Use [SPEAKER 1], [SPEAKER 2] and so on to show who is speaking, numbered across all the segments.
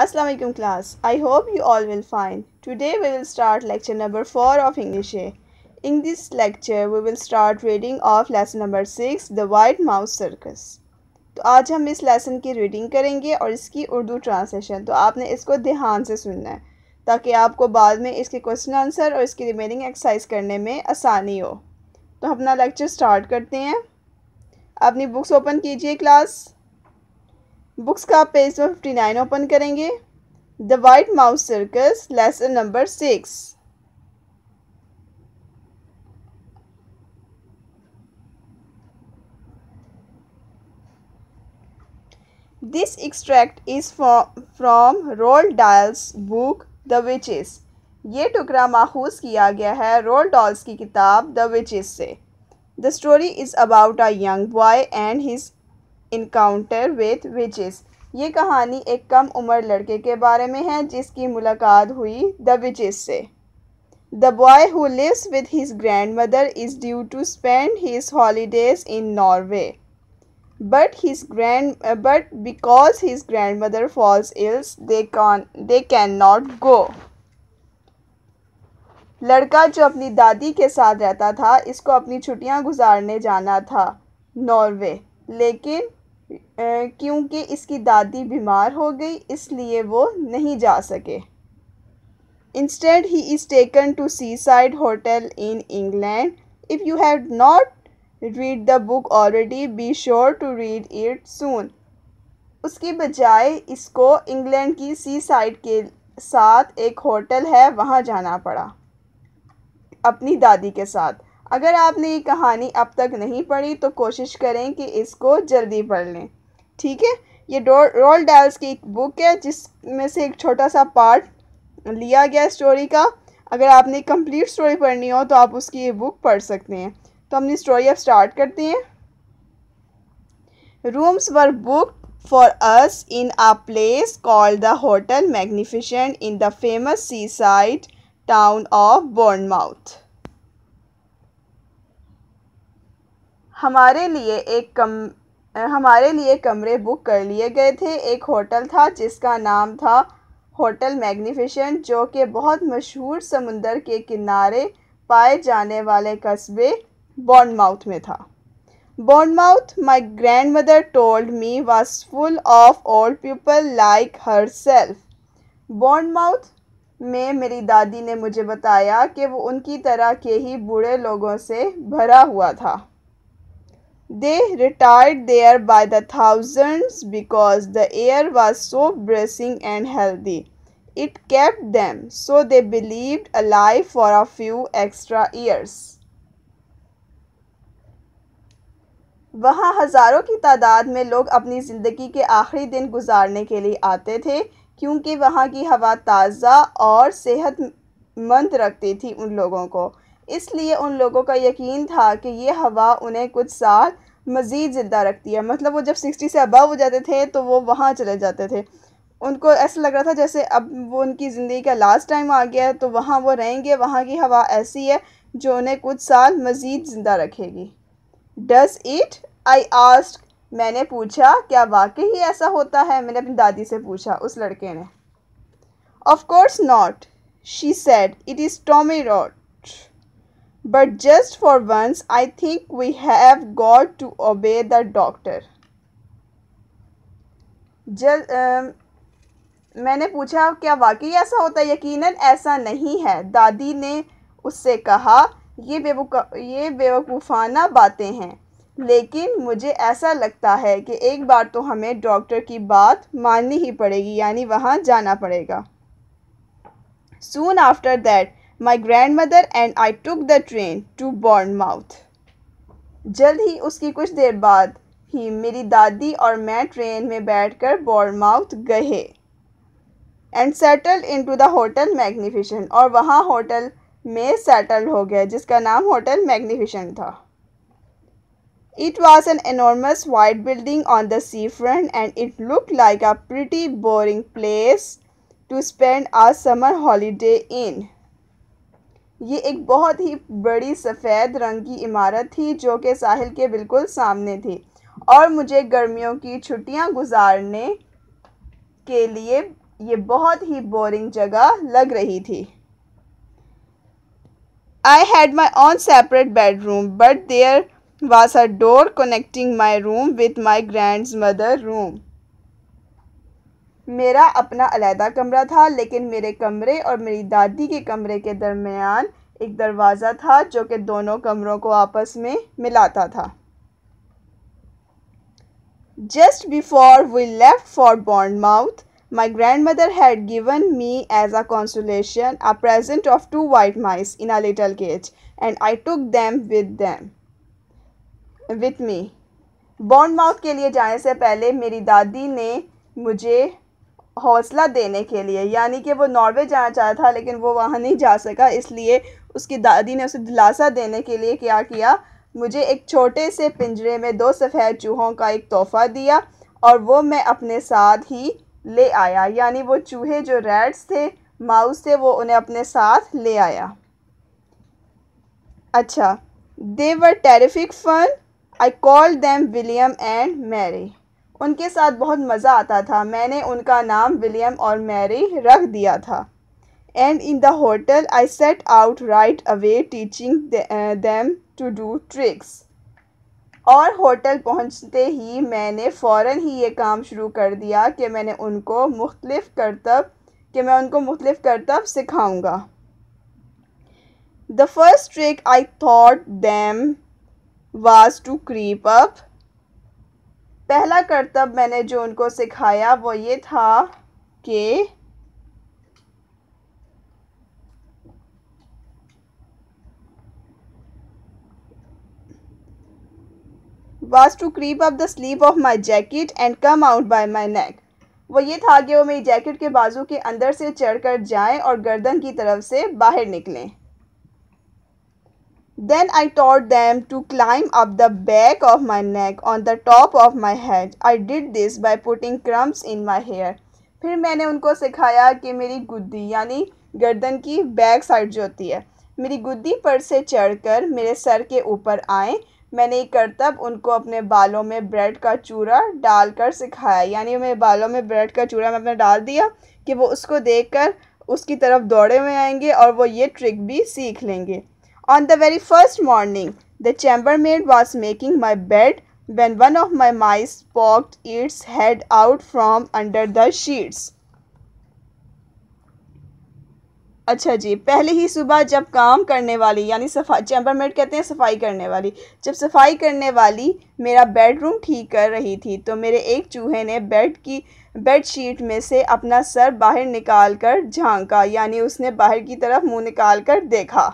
[SPEAKER 1] अस्सलाम वालेकुम class. I hope you all will fine. Today we will start lecture number 4 of English. In this lecture we will start reading of lesson number 6 The White Mouse Circus. तो आज हम इस lesson की reading करेंगे और इसकी Urdu translation तो आपने इसको ध्यान से सुनना है ताकि आपको बाद में इसके क्वेश्चन आंसर और इसकी रिमेनिंग एक्सरसाइज करने में आसानी हो तो अपना लेक्चर स्टार्ट करते हैं अपनी बुक्स ओपन कीजिए क्लास बुक्स का page number fifty nine open करेंगे the white mouse circus lesson number six this extract is from Roald Dahl's book the The ये टुकड़ा माखूज किया गया है रोल डॉल्स की किताब द विचेस से the story is about a young boy and his encounter with witches ये कहानी एक कम उम्र लड़के के बारे में है जिसकी मुलाकात हुई द विचिस से the boy who lives with his grandmother is due to spend his holidays in Norway but his grand but because his grandmother falls ills they con they can not go लड़का जो अपनी दादी के साथ रहता था इसको अपनी छुट्टियाँ गुजारने जाना था नॉर्वे लेकिन क्योंकि इसकी दादी बीमार हो गई इसलिए वो नहीं जा सके instead he is taken to seaside hotel in England if you have not read the book already be sure to read it soon उसके बजाय इसको इंग्लैंड की सी साइड के साथ एक होटल है वहाँ जाना पड़ा अपनी दादी के साथ अगर आपने ये कहानी अब तक नहीं पढ़ी तो कोशिश करें कि इसको जल्दी पढ़ लें ठीक है ये रोल डाल्स की एक बुक है जिसमें से एक छोटा सा पार्ट लिया गया स्टोरी का अगर आपने कंप्लीट स्टोरी पढ़नी हो तो आप उसकी ये बुक पढ़ सकते हैं तो अपनी स्टोरी अब स्टार्ट करते हैं rooms were book for us in a place called the hotel Magnificent in the famous seaside town of Bournemouth हमारे लिए एक कम हमारे लिए कमरे बुक कर लिए गए थे एक होटल था जिसका नाम था होटल मैग्नीफिशेंट जो कि बहुत मशहूर समुंदर के किनारे पाए जाने वाले कस्बे बॉर्नमाउथ में था grandmother told me me, of all people like herself Bournemouth में मेरी दादी ने मुझे बताया कि वो उनकी तरह के ही बूढ़े लोगों से भरा हुआ था They retired there by the thousands because the air was so bracing and healthy. It kept them, so they believed, alive for a few extra years. वहाँ हज़ारों की तादाद में लोग अपनी ज़िंदगी के आखिरी दिन गुजारने के लिए आते थे क्योंकि वहाँ की हवा ताज़ा और सेहतमंद रखती थी उन लोगों को इसलिए उन लोगों का यकीन था कि ये हवा उन्हें कुछ साल मज़ीद ज़िंदा रखती है मतलब वो जब सिक्सटी से अबव हो जाते थे तो वो वहाँ चले जाते थे उनको ऐसा लग रहा था जैसे अब वो उनकी ज़िंदगी का लास्ट टाइम आ गया है तो वहाँ वो रहेंगे वहाँ की हवा ऐसी है जो उन्हें कुछ साल मज़ीद ज़िंदा रखेगी डज इट आई आस्ट मैंने पूछा क्या वाकई ही ऐसा होता है मैंने अपनी दादी से पूछा उस लड़के ने of course not she said it is tommyrot But just for once, I think we have got to obey the doctor. Just, um, मैंने पूछा क्या वाकई ऐसा होता है यकीनन ऐसा नहीं है दादी ने उससे कहा ये बेवकू ये बेवकूफ़ाना बातें हैं लेकिन मुझे ऐसा लगता है कि एक बार तो हमें डॉक्टर की बात माननी ही पड़ेगी यानी वहाँ जाना पड़ेगा soon after that my grandmother and I took the train to Bournemouth. जल्द ही उसकी कुछ देर बाद ही मेरी दादी और मैं ट्रेन में बैठकर बोर्माउथ गए and settle into the hotel Magnificent और वहाँ होटल में सेटल हो गया जिसका नाम होटल मैग्नीफिशन था It was an enormous white building on the seafront and it looked like a pretty boring place to spend a summer holiday in. ये एक बहुत ही बड़ी सफ़ेद रंग की इमारत थी जो कि साहिल के बिल्कुल सामने थी और मुझे गर्मियों की छुट्टियां गुजारने के लिए ये बहुत ही बोरिंग जगह लग रही थी I had my own separate bedroom but there was a door connecting my room with my grandmother room मेरा अपना अलहदा कमरा था लेकिन मेरे कमरे और मेरी दादी के कमरे के दरमियान एक दरवाज़ा था जो कि दोनों कमरों को आपस में मिलाता था just before we left for Bournemouth my grandmother had given me as a consolation a present of two white mice in a little cage and I took them with them with me Bournemouth के लिए जाने से पहले मेरी दादी ने मुझे हौसला देने के लिए यानी कि वो नॉर्वे जाना चाहता था लेकिन वो वहाँ नहीं जा सका इसलिए उसकी दादी ने उसे दिलासा देने के लिए क्या किया मुझे एक छोटे से पिंजरे में दो सफ़ेद चूहों का एक तोहफ़ा दिया और वो मैं अपने साथ ही ले आया यानी वो चूहे जो रेड्स थे माउस थे वो उन्हें अपने साथ ले आया अच्छा they were terrific fun I call them William and Mary उनके साथ बहुत मज़ा आता था मैंने उनका नाम विलियम और मैरी रख दिया था and in the hotel I set out right away teaching them to do tricks और होटल पहुंचते ही मैंने फ़ौर ही ये काम शुरू कर दिया कि मैंने उनको मुख्तलिफ करतब कि मैं उनको मुख्तलिफ करतब सिखाऊंगा the first trick I taught them was to creep up पहला कर्तव्य मैंने जो उनको सिखाया वो ये था कि was to creep up the sleeve of my jacket and come out by my neck वो ये था कि वो मेरी जैकेट के बाजू के अंदर से चढ़कर जाएं और गर्दन की तरफ से बाहर निकलें Then I taught them to climb up the back of my neck on the top of my head. I did this by putting crumbs in my hair. फिर मैंने उनको सिखाया कि मेरी गुद्दी यानी गर्दन की बैक साइड जो होती है मेरी गुद्दी पर से चढ़कर मेरे सर के ऊपर आए मैंने एक करतब उनको अपने बालों में ब्रेड का चूरा डालकर सिखाया यानी मेरे बालों में ब्रेड का चूरा मैंने डाल दिया कि वो उसको देखकर उसकी तरफ दौड़े हुए आएंगे और वो ये ट्रिक भी सीख लेंगे On the very first morning, the chambermaid was making my bed when one of my mice poked its head out from under the sheets. अच्छा जी पहले ही सुबह जब काम करने वाली यानी सफाई चैम्बरमेड कहते हैं सफाई करने वाली जब सफाई करने वाली मेरा बेडरूम ठीक कर रही थी तो मेरे एक चूहे ने बेड की बेड शीट में से अपना सर बाहर निकाल कर झांका यानी उसने बाहर की तरफ मुंह निकाल कर देखा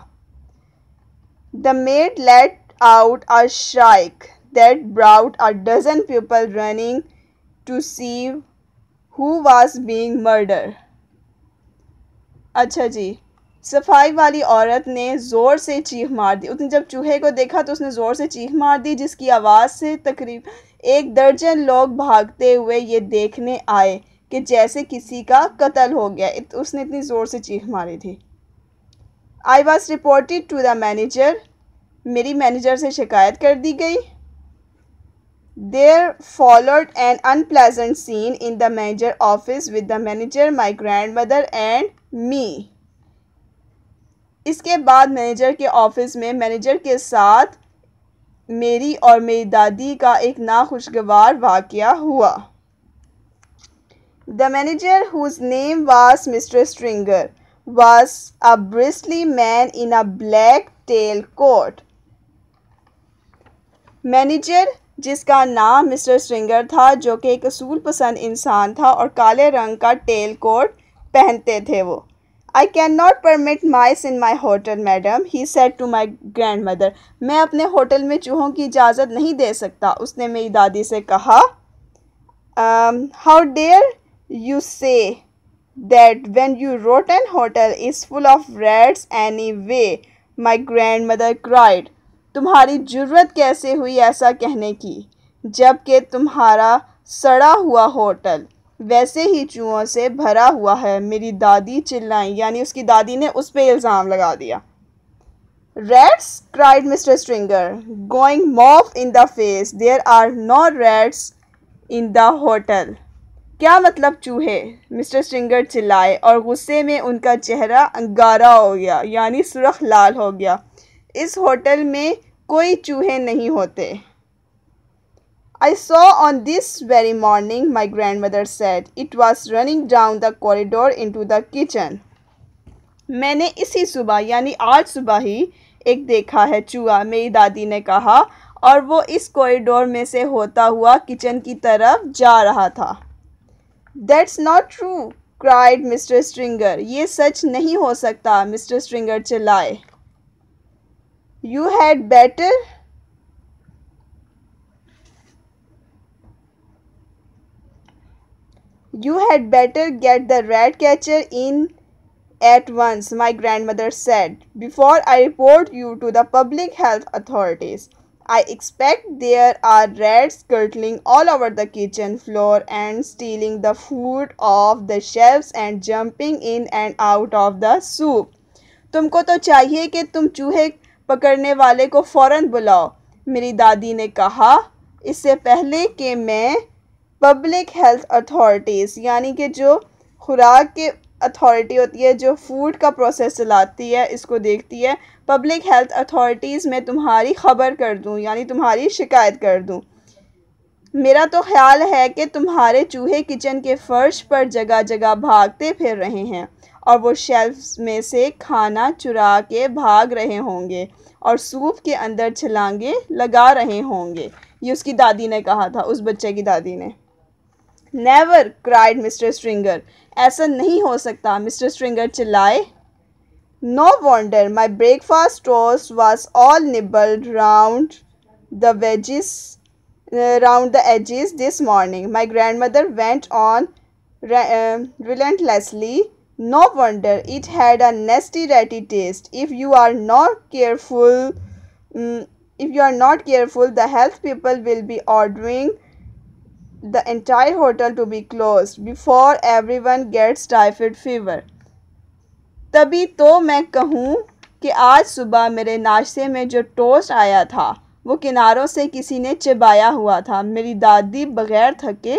[SPEAKER 1] The maid let out a shriek that brought a dozen people running to see who was being murdered. अच्छा जी सफाई वाली औरत ने ज़ोर से चीख मार दी उसने जब चूहे को देखा तो उसने ज़ोर से चीख मार दी जिसकी आवाज़ से तकरीब एक दर्जन लोग भागते हुए ये देखने आए कि जैसे किसी का कत्ल हो गया उसने इतनी ज़ोर से चीख मारी थी I was reported to the manager मेरी मैनेजर से शिकायत कर दी गई there followed an unpleasant scene in the manager office with the manager my grandmother and me इसके बाद मैनेजर के ऑफिस में मैनेजर के साथ मेरी और मेरी दादी का एक नाखुशगवार वाक़ हुआ the manager whose name was mister Stringer was a bristly man in a black tail coat. Manager जिसका नाम मिस्टर स्ट्रिंगर था जो कि एक असूल पसंद इंसान था और काले रंग का टेल कोट पहनते थे वो I can not permit mice in my hotel madam he said to my grandmother मैं अपने होटल में चूहों की इजाज़त नहीं दे सकता उसने मेरी दादी से कहा how dare you say that when you wrote an hotel is full of rats anyway my grandmother cried तुम्हारी जुर्रत कैसे हुई ऐसा कहने की जबकि तुम्हारा सड़ा हुआ होटल वैसे ही चूहों से भरा हुआ है मेरी दादी चिल्लाई यानी उसकी दादी ने उस पर इल्ज़ाम लगा दिया rats cried mr stringer going moth in the face there are no rats in the hotel क्या मतलब चूहे मिस्टर स्ट्रिंगर चिल्लाए और गुस्से में उनका चेहरा गारा हो गया यानी सुरख लाल हो गया इस होटल में कोई चूहे नहीं होते I on this very morning my grandmother said it was running down the corridor into the kitchen मैंने इसी सुबह यानी आज सुबह ही एक देखा है चूहा मेरी दादी ने कहा और वो इस कॉरिडोर में से होता हुआ किचन की तरफ जा रहा था That's not true, cried Mr. Stringer. Ye such nahi ho sakta, Mr. Stringer chillai. You had better. You had better get the rat catcher in at once, my grandmother said, before I report you to the public health authorities. I expect there are rats curtling all over the kitchen floor and stealing the food off the shelves and jumping in and out of the soup. तुमको तो चाहिए कि तुम चूहे पकड़ने वाले को फ़ौरन बुलाओ मेरी दादी ने कहा इससे पहले कि मैं पब्लिक हेल्थ अथॉरिटीज़ यानी कि जो खुराक के अथॉरिटी होती है जो फूड का प्रोसेस चलाती है इसको देखती है पब्लिक हेल्थ अथॉरिटीज़ में तुम्हारी ख़बर कर दूँ यानी तुम्हारी शिकायत कर दूँ मेरा तो ख्याल है कि तुम्हारे चूहे किचन के फ़र्श पर जगह जगह भागते फिर रहे हैं और वो शेल्फ्स में से खाना चुरा के भाग रहे होंगे और सूप के अंदर छलांगे लगा रहे होंगे ये उसकी दादी ने कहा था उस बच्चे की दादी ने नेवर क्राइड मिस्टर स्ट्रिंगर ऐसा नहीं हो सकता मिस्टर स्ट्रिंगर चिल्लाए No wonder my breakfast toast was all nibbled round the wedges, uh, round the edges this morning. My grandmother went on uh, relentlessly. No wonder it had a nasty ratty taste. If you are not careful, um, if you are not careful, the health people will be ordering the entire hotel to be closed before everyone gets typhoid fever. तभी तो मैं कहूँ कि आज सुबह मेरे नाश्ते में जो टोस्ट आया था वो किनारों से किसी ने चबाया हुआ था मेरी दादी बगैर थके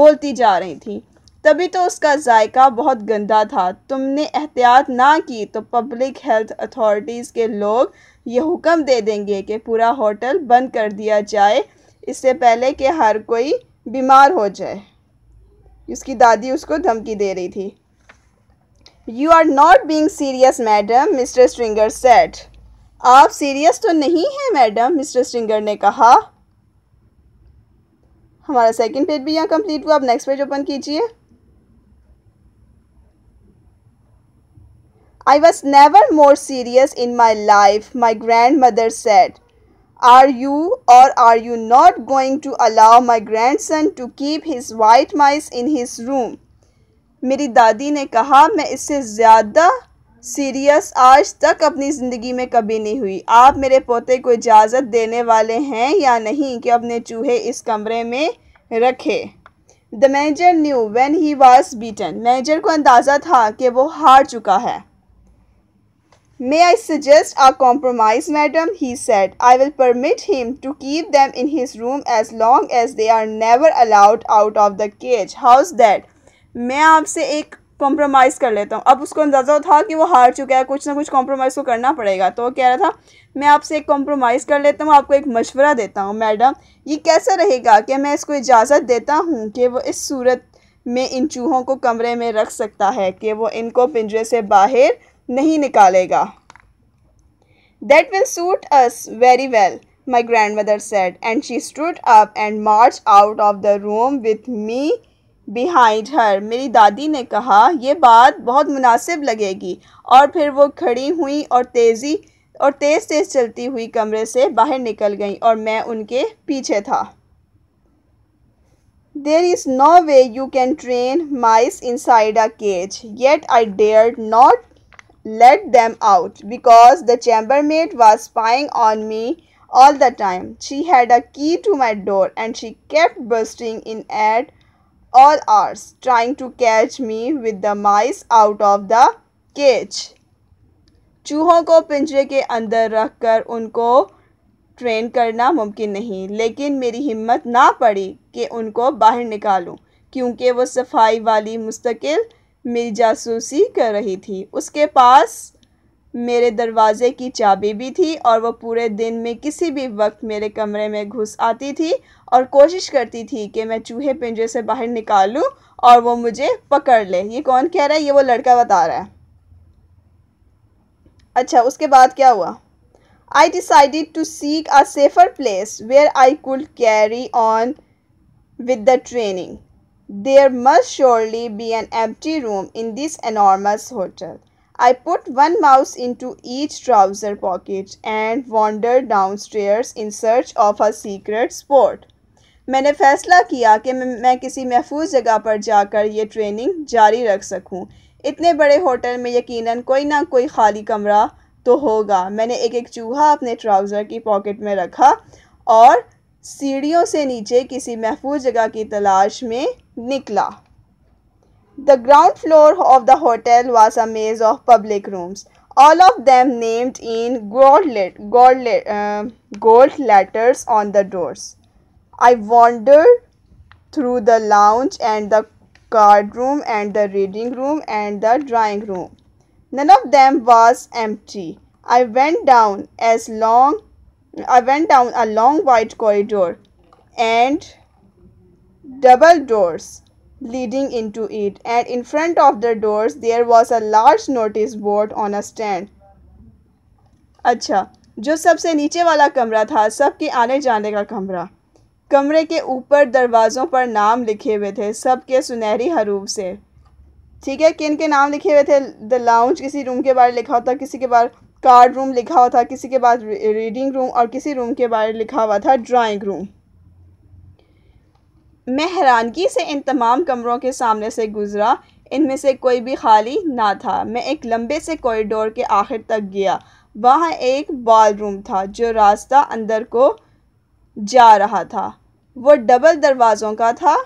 [SPEAKER 1] बोलती जा रही थी तभी तो उसका जायका बहुत गंदा था तुमने एहतियात ना की तो पब्लिक हेल्थ अथॉरिटीज़ के लोग ये हुक्म दे देंगे कि पूरा होटल बंद कर दिया जाए इससे पहले कि हर कोई बीमार हो जाए उसकी दादी उसको धमकी दे रही थी You are not being serious, madam, Mr. Stringer said. "I'm serious to nahi hai, madam, Mr. Stringer ne kaha. Hamara second page bhi yahan complete hua. Ab next page open kijiye. I was never more serious in my life, my grandmother said. Are you or are you not going to allow my grandson to keep his white mice in his room? मेरी दादी ने कहा मैं इससे ज़्यादा serious आज तक अपनी ज़िंदगी में कभी नहीं हुई आप मेरे पोते को इजाज़त देने वाले हैं या नहीं कि अपने चूहे इस कमरे में रखे the manager knew when he was beaten manager को अंदाज़ा था कि वो हार चुका है may I suggest a compromise madam he said I will permit him to keep them in his room as long as they are never allowed out of the cage how is that मैं आपसे एक compromise कर लेता हूँ अब उसको अंदाज़ा था कि वो हार चुका है कुछ ना कुछ कॉम्प्रोमाइज़ को तो करना पड़ेगा तो वो कह रहा था मैं आपसे एक कॉम्प्रोमाइज़ कर लेता हूँ आपको एक मशवरा देता हूँ मैडम ये कैसा रहेगा कि मैं इसको इजाज़त देता हूँ कि वो इस सूरत में इन चूहों को कमरे में रख सकता है कि वो इनको पिंजरे से बाहर नहीं निकालेगा that will suit us very well my grandmother said and she stood up and march out of the room with me behind her मेरी दादी ने कहा यह बात बहुत मुनासिब लगेगी और फिर वो खड़ी हुई और तेज़ी और तेज़ तेज़ चलती हुई कमरे से बाहर निकल गई और मैं उनके पीछे था there is no way you can train mice inside a cage yet I dare not let out because the chamber chambermaid was spying on me all the time she had a key to my door and she kept busting in at all hours trying to catch me with the mice out of the cage. चूहों को पिंजरे के अंदर रख कर उनको train करना मुमकिन नहीं लेकिन मेरी हिम्मत ना पड़ी कि उनको बाहर निकालूं क्योंकि वो सफाई वाली मुस्तकिल मेरी जासूसी कर रही थी उसके पास मेरे दरवाज़े की चाबी भी थी और वो पूरे दिन में किसी भी वक्त मेरे कमरे में घुस आती थी और कोशिश करती थी कि मैं चूहे पिंजरे से बाहर निकालूं और वो मुझे पकड़ ले ये कौन कह रहा है ये वो लड़का बता रहा है अच्छा उसके बाद क्या हुआ I decided to seek a safer place where I could carry on with the training there must surely be an empty room in this enormous hotel I put one mouse into each trouser pocket and wander downstairs in search of a secret spot मैंने फ़ैसला किया कि मैं किसी महफूज जगह पर जाकर यह ट्रेनिंग जारी रख सकूं। इतने बड़े होटल में यकीनन कोई ना कोई खाली कमरा तो होगा मैंने एक एक चूहा अपने ट्राउज़र की पॉकेट में रखा और सीढ़ियों से नीचे किसी महफूज जगह की तलाश में निकला the ground floor of the hotel was a maze of public rooms all of them named in gold, let, gold, uh, gold letters on the doors. I wandered through the lounge and the card room and the reading room and the drawing room. None of them was empty. I went down as long I went down a long white corridor and double doors leading into it and in front of the doors there was a large notice board on a stand. अच्छा जो सबसे नीचे वाला कमरा था सबके आने जाने का कमरा कमरे के ऊपर दरवाज़ों पर नाम लिखे हुए थे सब के सुनहरी हरूफ से ठीक है किन के नाम लिखे हुए थे द लाउंज किसी रूम के बारे लिखा होता किसी के बारे कार्ड रूम लिखा हुआ था किसी के बाद रीडिंग रूम और किसी रूम के बारे लिखा हुआ था ड्राइंग रूम मैं हैरानगी से इन तमाम कमरों के सामने से गुज़रा इनमें से कोई भी खाली ना था मैं एक लंबे से कॉरिडोर के आखिर तक गया वहाँ एक बाल रूम था जो रास्ता अंदर को जा रहा था वो डबल दरवाज़ों का था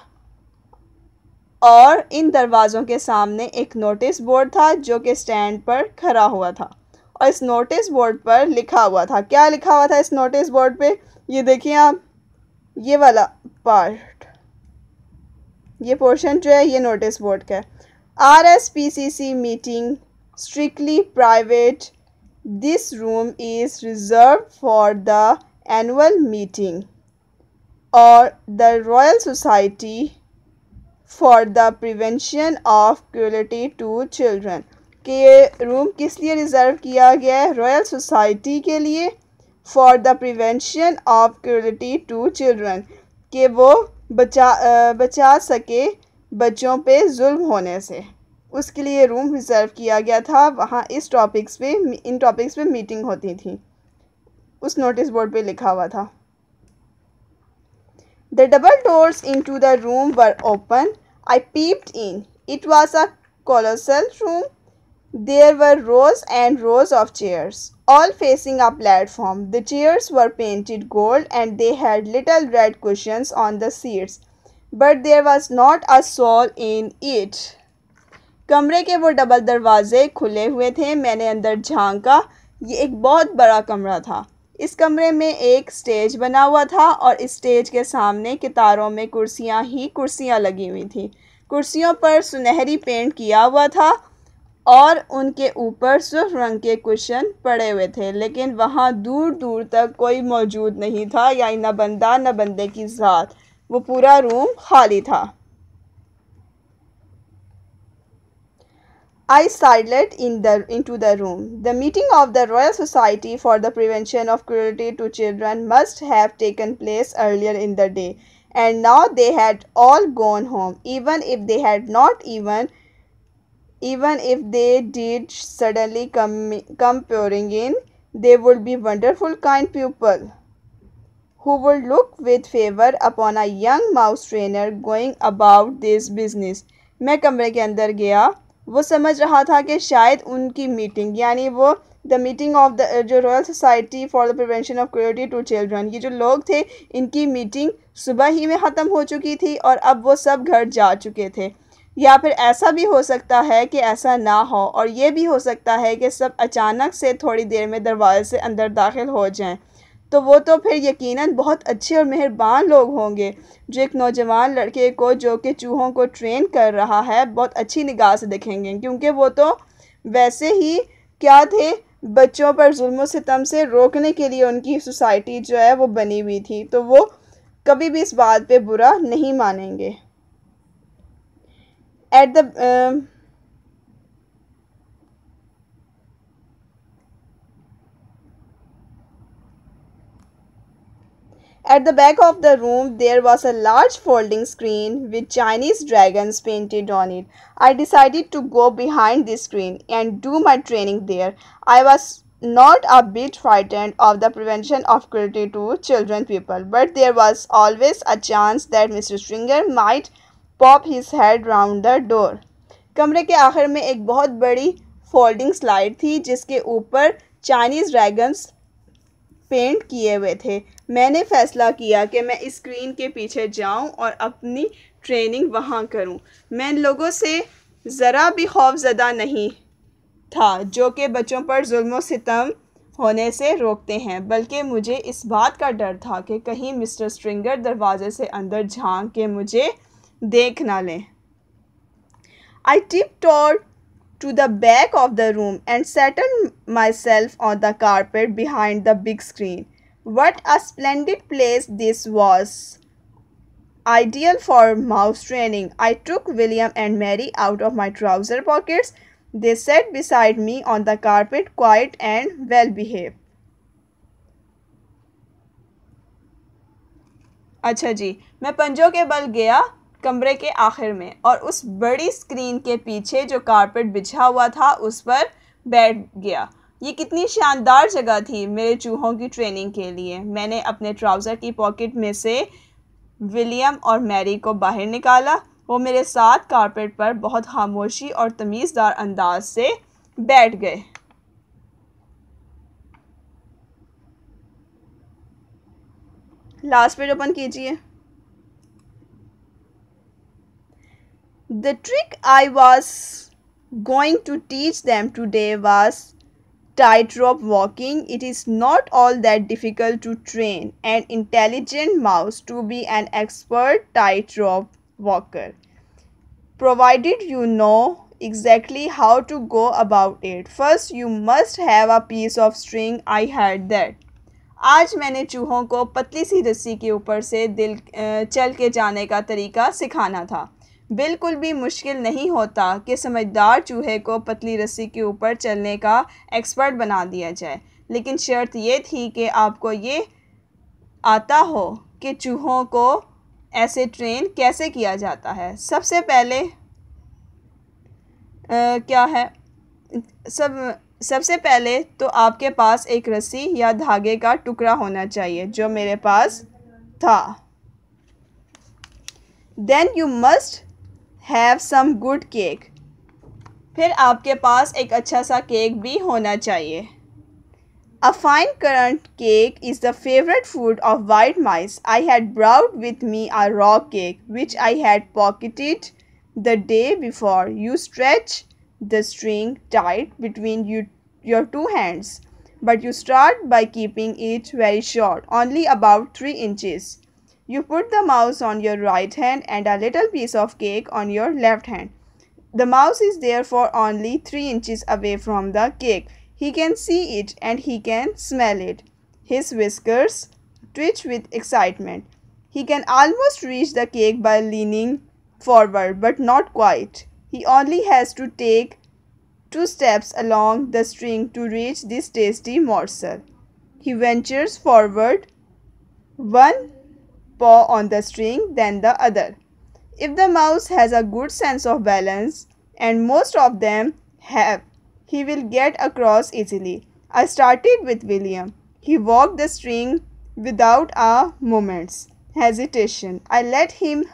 [SPEAKER 1] और इन दरवाज़ों के सामने एक नोटिस बोर्ड था जो कि स्टैंड पर खड़ा हुआ था और इस नोटिस बोर्ड पर लिखा हुआ था क्या लिखा हुआ था इस नोटिस बोर्ड पे ये देखिए आप ये वाला पार्ट ये पोर्शन जो है ये नोटिस बोर्ड का है R S P C C meeting strictly private this room is reserved for the annual meeting और the Royal Society for the Prevention of Cruelty to Children कि ये रूम किस लिए रिज़र्व किया गया है रॉयल सोसाइटी के लिए for the Prevention of Cruelty to Children के वो बचा आ, बचा सके बच्चों पे जुल्म होने से उसके लिए रूम रिज़र्व किया गया था वहाँ इस टॉपिक्स पे इन टॉपिक्स पे मीटिंग होती थी उस नोटिस बोर्ड पे लिखा हुआ था The double doors into the room were open. I peeped in. It was a colossal room. There were rows and rows of chairs, all facing a platform. The chairs were painted gold and they had little red cushions on the seats, but there was not a soul in it. कमरे के वो double दरवाजे खुले हुए थे मैंने अंदर झांका ये एक बहुत बड़ा कमरा था इस कमरे में एक स्टेज बना हुआ था और इस स्टेज के सामने कितारों में कुर्सियां ही कुर्सियां लगी हुई थी कुर्सियों पर सुनहरी पेंट किया हुआ था और उनके ऊपर सुर्ख रंग के कुशन पड़े हुए थे लेकिन वहाँ दूर दूर तक कोई मौजूद नहीं था यानी न बंदा न बंदे की ज़ात वो पूरा रूम खाली था I sidled in the, into the room. The meeting of the Royal Society for the Prevention of Cruelty to Children must have taken place earlier in the day, and now they had all gone home, even if they had not even, even if they did suddenly come, come pouring in, they would be wonderful kind people who would look with favor upon a young mouse trainer going about this business. मैं कमरे के अंदर गया वो समझ रहा था कि शायद उनकी मीटिंग यानी वो द मीटिंग ऑफ द जो Royal Society for the Prevention of Cruelty to Children ये जो लोग थे इनकी मीटिंग सुबह ही में ख़त्म हो चुकी थी और अब वो सब घर जा चुके थे या फिर ऐसा भी हो सकता है कि ऐसा ना हो और ये भी हो सकता है कि सब अचानक से थोड़ी देर में दरवाजे से अंदर दाखिल हो जाएं तो वो तो फिर यकीनन बहुत अच्छे और मेहरबान लोग होंगे जो एक नौजवान लड़के को जो कि चूहों को ट्रेन कर रहा है बहुत अच्छी निगाह से देखेंगे क्योंकि वो तो वैसे ही क्या थे बच्चों पर जुल्म सितम से रोकने के लिए उनकी सोसाइटी जो है वो बनी हुई थी तो वो कभी भी इस बात पे बुरा नहीं मानेंगे at the At the back of the room, there was a large folding screen with Chinese dragons painted on it. I decided to go behind the screen and do my training there. I was not a bit frightened of the prevention of cruelty to children people, but there was always a chance that Mr. Stringer might pop his head round the door. कमरे के आखिर में एक बहुत बड़ी folding slide थी जिसके ऊपर चाइनीज़ ड्रैगन्स पेंट किए हुए थे मैंने फ़ैसला किया कि मैं स्क्रीन के पीछे जाऊं और अपनी ट्रेनिंग वहाँ करूं मैं लोगों से ज़रा भी खौफजदा नहीं था जो कि बच्चों पर जुल्म सितम होने से रोकते हैं बल्कि मुझे इस बात का डर था कि कहीं मिस्टर स्ट्रिंगर दरवाजे से अंदर झांक के मुझे देख ना लें I tip to the back of the room and settle myself on the carpet behind the big screen What a splendid place this was! Ideal for mouse training. I took William and Mary out of my trouser pockets. They sat beside me on the carpet, quiet and well behaved. अच्छा जी मैं पंजों के बल गया कमरे के आखिर में और उस बड़ी स्क्रीन के पीछे जो कारपेट बिछा हुआ था उस पर बैठ गया ये कितनी शानदार जगह थी मेरे चूहों की ट्रेनिंग के लिए मैंने अपने ट्राउज़र की पॉकेट में से विलियम और मैरी को बाहर निकाला वो मेरे साथ कारपेट पर बहुत खामोशी और तमीज़दार अंदाज से बैठ गए लास्ट पेज ओपन कीजिए the trick I was going to teach them today was tightrope walking, it is not all that difficult to train an intelligent mouse to be an expert tightrope walker, provided you know exactly how to go about it. First, you must have a piece of string. I had that. आज मैंने चूहों को पतली सी रस्सी के ऊपर से दिल चल के जाने का तरीका सिखाना था बिल्कुल भी मुश्किल नहीं होता कि समझदार चूहे को पतली रस्सी के ऊपर चलने का एक्सपर्ट बना दिया जाए लेकिन शर्त ये थी कि आपको ये आता हो कि चूहों को ऐसे ट्रेन कैसे किया जाता है सबसे पहले आ, क्या है सब सबसे पहले तो आपके पास एक रस्सी या धागे का टुकड़ा होना चाहिए जो मेरे पास था then you must have some good cake फिर आपके पास एक अच्छा सा केक भी होना चाहिए a fine currant cake is the favourite food of white mice I had brought with me a raw cake which I had pocketed the day before you stretch the string tight between you, your two hands but you start by keeping it very short only about 3 inches you put the mouse on your right hand and a little piece of cake on your left hand. The mouse is therefore only 3 inches away from the cake. He can see it and he can smell it. His whiskers twitch with excitement. He can almost reach the cake by leaning forward, but not quite. He only has to take two steps along the string to reach this tasty morsel. He ventures forward one paw on the string than the other. If the mouse has a good sense of balance, and most of them have, he will get across easily. I started with William. He walked the string without a moment's hesitation. I let him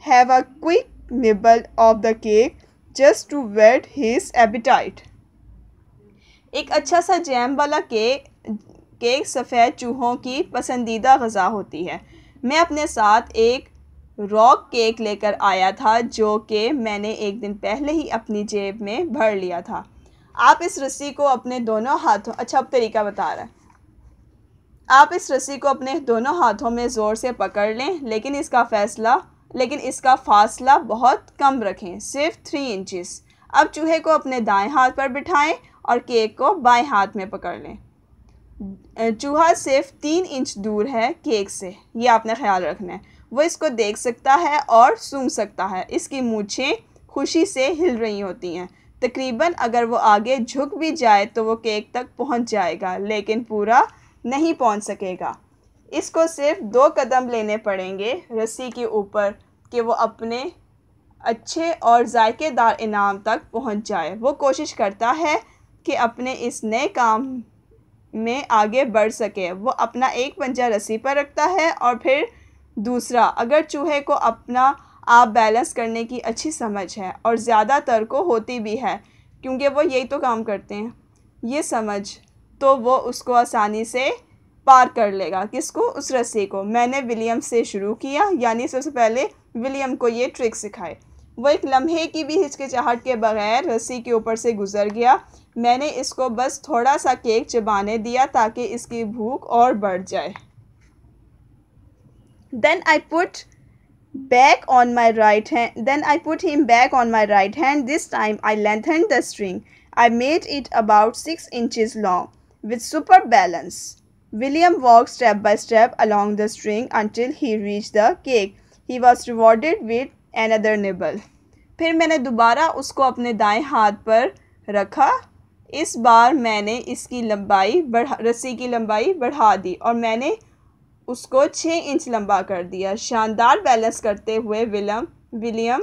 [SPEAKER 1] have a quick nibble of the cake just to whet his appetite. एक अच्छा सा jam वाला cake cake सफ़ेद चूहों की पसंदीदा गज़ा होती है मैं अपने साथ एक रॉक केक लेकर आया था जो कि मैंने एक दिन पहले ही अपनी जेब में भर लिया था आप इस रस्सी को अपने दोनों हाथों अच्छा अब तरीका बता रहा है आप इस रस्सी को अपने दोनों हाथों में ज़ोर से पकड़ लें लेकिन इसका फैसला लेकिन इसका फासला बहुत कम रखें सिर्फ थ्री इंचज़ अब चूहे को अपने दाएं हाथ पर बिठाएं और केक को बाएं हाथ में पकड़ लें चूहा सिर्फ तीन इंच दूर है केक से ये आपने ख्याल रखना है वो इसको देख सकता है और सूंघ सकता है इसकी मूछें खुशी से हिल रही होती हैं तकरीबन अगर वो आगे झुक भी जाए तो वो केक तक पहुंच जाएगा लेकिन पूरा नहीं पहुंच सकेगा इसको सिर्फ दो कदम लेने पड़ेंगे रस्सी के ऊपर कि वो अपने अच्छे और जायकेदार इनाम तक पहुंच जाए वो कोशिश करता है कि अपने इस नए काम में आगे बढ़ सके वो अपना एक पंजा रस्सी पर रखता है और फिर दूसरा अगर चूहे को अपना आप बैलेंस करने की अच्छी समझ है और ज़्यादातर को होती भी है क्योंकि वो यही तो काम करते हैं ये समझ तो वो उसको आसानी से पार कर लेगा किसको उस रस्सी को मैंने विलियम से शुरू किया यानी सबसे पहले विलियम को ये ट्रिक सिखाए वो एक लम्हे की भी हिचकिचाहट के बगैर रस्सी के ऊपर से गुजर गया मैंने इसको बस थोड़ा सा केक चबाने दिया ताकि इसकी भूख और बढ़ जाए then I put back on my right hand then I put him back on my right hand this time I lengthen the string I made it about six inches long with super balance walk step step step along the string until he reach the cake he was rewarded with another nibble फिर मैंने दोबारा उसको अपने दाएं हाथ पर रखा इस बार मैंने इसकी लंबाई बढ़ा रस्सी की लंबाई बढ़ा दी और मैंने उसको छः इंच लंबा कर दिया शानदार बैलेंस करते हुए विलम विलियम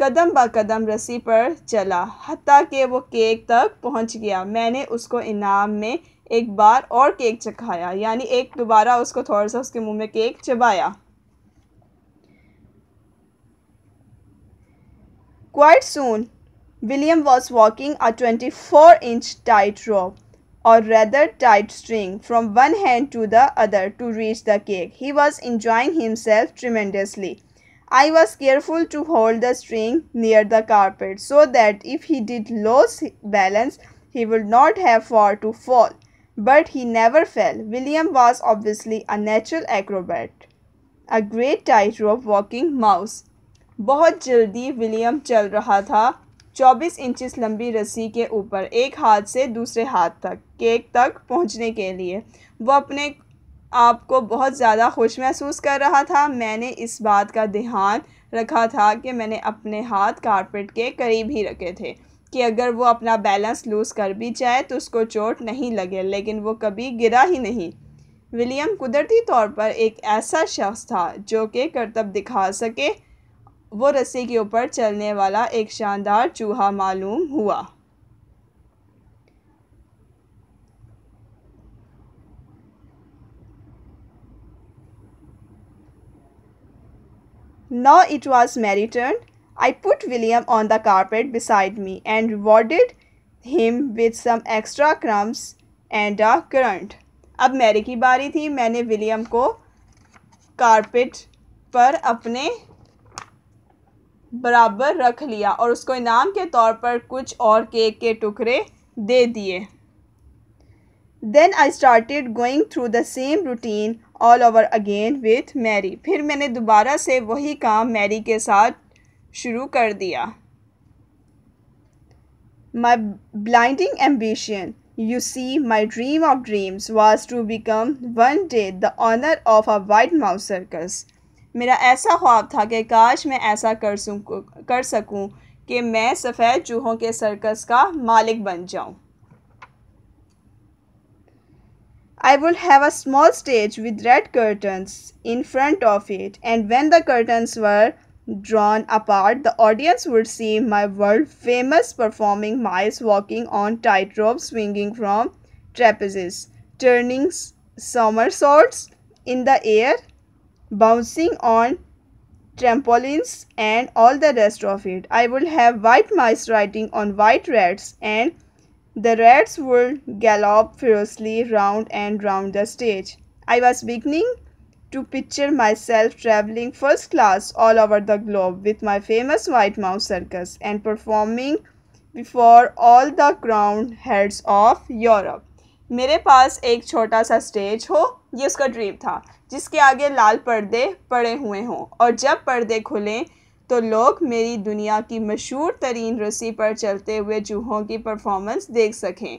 [SPEAKER 1] कदम ब कदम रस्सी पर चला हती कि वो केक तक पहुंच गया मैंने उसको इनाम में एक बार और केक चखाया यानी एक दोबारा उसको थोड़ा सा उसके मुंह में केक चबाया quite soon William was walking a 24 inch tightrope or rather tight string from one hand to the other to reach the cake. He was enjoying himself tremendously. I was careful to hold the string near the carpet so that if he did lose balance, he would not have far to fall. But he never fell. William was obviously a natural acrobat. A great tightrope walking mouse. बहुत जल्दी William चल रहा था 24 inches लंबी रस्सी के ऊपर एक हाथ से दूसरे हाथ तक केक तक पहुंचने के लिए वो अपने आप को बहुत ज़्यादा खुश महसूस कर रहा था मैंने इस बात का ध्यान रखा था कि मैंने अपने हाथ कारपेट के करीब ही रखे थे कि अगर वो अपना बैलेंस लूज़ कर भी जाए तो उसको चोट नहीं लगे लेकिन वो कभी गिरा ही नहीं विलियम कुदरती तौर पर एक ऐसा शख्स था जो कि करतब दिखा सके वो रस्सी के ऊपर चलने वाला एक शानदार चूहा मालूम हुआ Now it was Mary's turn. I put William on the carpet beside me and rewarded him with some extra crumbs and a currant. अब मैरी की बारी थी मैंने विलियम को कारपेट पर अपने बराबर रख लिया और उसको इनाम के तौर पर कुछ और केक के टुकड़े दे दिए then I started going through the same routine all over again with Mary फिर मैंने दोबारा से वही काम मैरी के साथ शुरू कर दिया my blinding ambition you see my dream of dreams was to become one day the owner of a white mouse circus मेरा ऐसा ख्वाब था कि काश मैं ऐसा कर सू कर सकूं कि मैं सफ़ेद चूहों के सर्कस का मालिक बन जाऊं। I will have a small stage with red curtains in front of it, and when the curtains were drawn apart, the audience would see my world famous performing mice walking on tightrope, swinging from trapezes, turning somersaults in the air, bouncing on trampolines and all the rest of it. I would have white mice riding on white rats and the rats would gallop furiously round and round the stage. I was beginning to picture myself traveling first class all over the globe with my famous White Mouse Circus and performing before all the crowned heads of Europe. मेरे पास एक छोटा सा stage हो ये उसका dream था जिसके आगे लाल पर्दे पड़े हुए हों और जब पर्दे खुलें तो लोग मेरी दुनिया की मशहूर तरीन रस्सी पर चलते हुए चूहों की परफॉर्मेंस देख सकें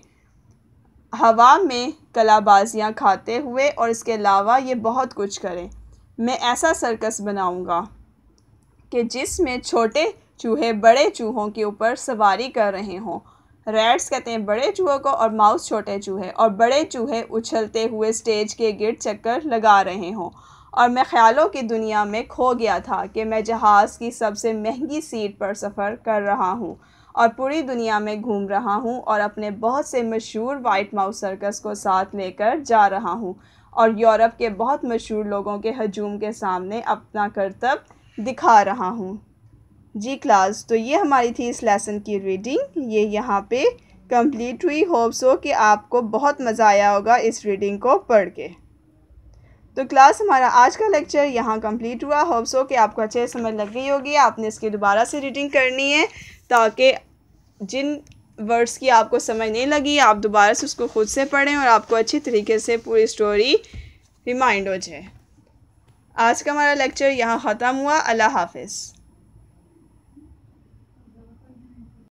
[SPEAKER 1] हवा में कलाबाजियाँ खाते हुए और इसके अलावा ये बहुत कुछ करें मैं ऐसा सर्कस बनाऊंगा कि जिसमें छोटे चूहे बड़े चूहों के ऊपर सवारी कर रहे हों रैट्स कहते हैं बड़े चूहों को और माउस छोटे चूहे और बड़े चूहे उछलते हुए स्टेज के गिर चक्कर लगा रहे हों और मैं ख्यालों की दुनिया में खो गया था कि मैं जहाज़ की सबसे महंगी सीट पर सफ़र कर रहा हूँ और पूरी दुनिया में घूम रहा हूँ और अपने बहुत से मशहूर वाइट माउस सर्कस को साथ लेकर जा रहा हूँ और यूरोप के बहुत मशहूर लोगों के हजूम के सामने अपना करतब दिखा रहा हूँ जी क्लास तो ये हमारी थी इस लेसन की रीडिंग ये यहाँ पे कंप्लीट हुई होप्स हो कि आपको बहुत मज़ा आया होगा इस रीडिंग को पढ़ के तो क्लास हमारा आज का लेक्चर यहाँ कंप्लीट हुआ होप्स हो कि आपको अच्छे समझ लग गई होगी आपने इसकी दोबारा से रीडिंग करनी है ताकि जिन वर्ड्स की आपको समझ नहीं लगी आप दोबारा से उसको खुद से पढ़ें और आपको अच्छी तरीके से पूरी स्टोरी रिमाइंड हो जाए आज का हमारा लेक्चर यहाँ ख़त्म हुआ अल्लाह हाफिज़